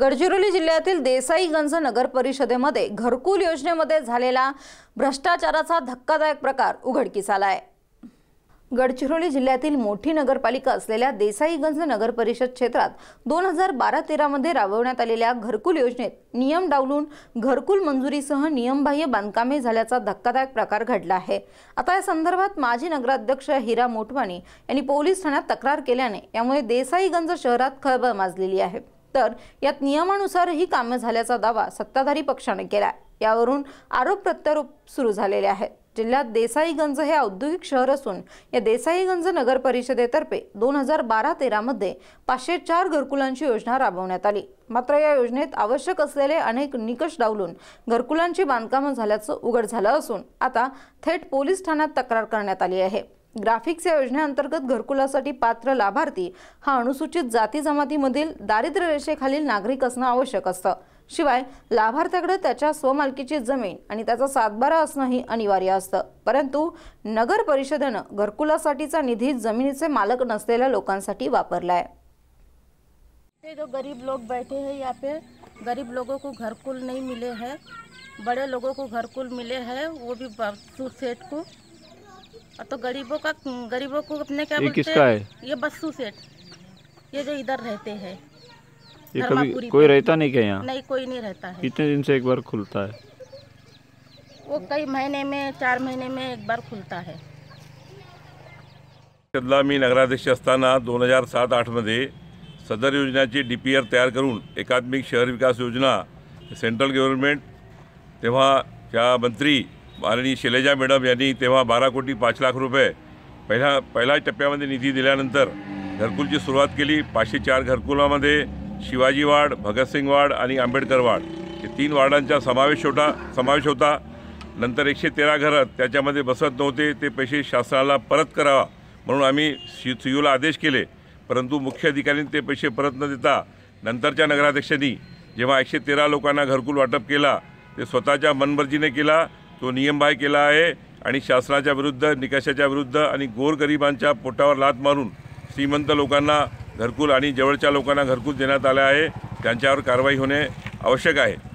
गडचिरोली जिल्ह्यातील देसाईगंज नगर परिषदेमध्ये घरकुल योजनेमध्ये झालेला भ्रष्टाचाराचा धक्कादायक प्रकार उघडकीस आला आहे गडचिरोली जिल्ह्यातील मोठी नगरपालिका असलेल्या देसाईगंज नगर परिषद क्षेत्रात दोन हजार बारा तेरामध्ये राबवण्यात आलेल्या घरकुल योजनेत नियम डावलून घरकुल मंजुरीसह नियमबाह्य बांधकामे झाल्याचा धक्कादायक प्रकार घडला आहे आता या संदर्भात माजी नगराध्यक्ष हिरा मोटवाणी यांनी पोलीस ठाण्यात तक्रार केल्याने यामुळे देसाईगंज शहरात खळबळ माजलेली आहे तर यात नियमानुसार ही कामं झाल्याचा दावा सत्ताधारी पक्षाने केला यावरून आरोप प्रत्यारोप सुरू झालेले आहेत जिल्ह्यात देसाईगंज हे औद्योगिक शहर असून या देसाईगंज नगर परिषदेतर्फे दोन हजार बारा तेरामध्ये पाचशे चार घरकुलांची योजना राबवण्यात आली मात्र या योजनेत आवश्यक असलेले अनेक निकष डावलून घरकुलांची बांधकामं झाल्याचं उघड झालं असून आता थेट पोलीस ठाण्यात तक्रार करण्यात आली आहे ग्राफिक्स या योजनेअंतर्गत घरकुलासाठी पात्र लाभार्थी हा अनुसूचित जाती जमातीमधील दारिद्र्य रेषेखालील नागरिक असणं आवश्यक असतं शिवाय लाभार्थ्याकडे त्याच्या स्वमालकीची जमीन आणि त्याचा सातबारा असणंही अनिवार्य असतं परंतु नगर परिषदेनं घरकुलासाठीचा निधी जमिनीचे मालक नसलेल्या लोकांसाठी वापरलाय आहे जो गरीब लोक बैठे हैं यहाँ पे गरीब लोगों को घरकुल नहीं मिले हैं बड़े लोगों को घरकुल मिले हैं वो भी सेठ को और तो गरीबों का गरीबों को अपने क्या बोलते किसका है ये बस्सू सेठ ये जो इधर रहते हैं ये कभी कोई रहता नहीं क्या यहाँ नहीं कोई नहीं रहता है कितने दिन से एक बार खुलता है वो कई महीने में चार महीने में एक बार खुलता है कदला मी नगराध्यक्ष असताना दोन हजार सात आठ मध्य सदर योजनाची डी पी आर तयार करून एकात्मिक शहर विकास योजना सेंट्रल गवर्नमेंट तेव्हा त्या मंत्री माननीय शैलजा मॅडम यांनी तेव्हा बारा कोटी पाच लाख रुपये पहिल्या पहिल्या टप्प्यामध्ये निधी दिल्यानंतर घरकुलची सुरुवात केली पाचशे चार घरकुलामध्ये शिवाजी वाड भगतसिंग वाड आणि आंबेडकर वाड हे तीन वार्डांचा समावेश होता समावेश होता नंतर एकशे तेरा घरं त्याच्यामध्ये बसत नव्हते ते पैसे शासनाला परत करावा म्हणून आम्ही सी सी यूला आदेश केले परंतु मुख्य अधिकाऱ्यांनी ते पैसे परत न देता नंतरच्या नगराध्यक्षांनी जेव्हा एकशे तेरा लोकांना घरकुल वाटप केला ते स्वतःच्या मनमर्जीने केला तो नियम केला आहे आणि शासनाच्या विरुद्ध निकषाच्या विरुद्ध आणि गोरगरिबांच्या पोटावर लात मारून श्रीमंत लोकांना घरकुल आणि जवळच्या लोकांना घरकुल देण्यात आलं आहे त्यांच्यावर कारवाई होणे आवश्यक आहे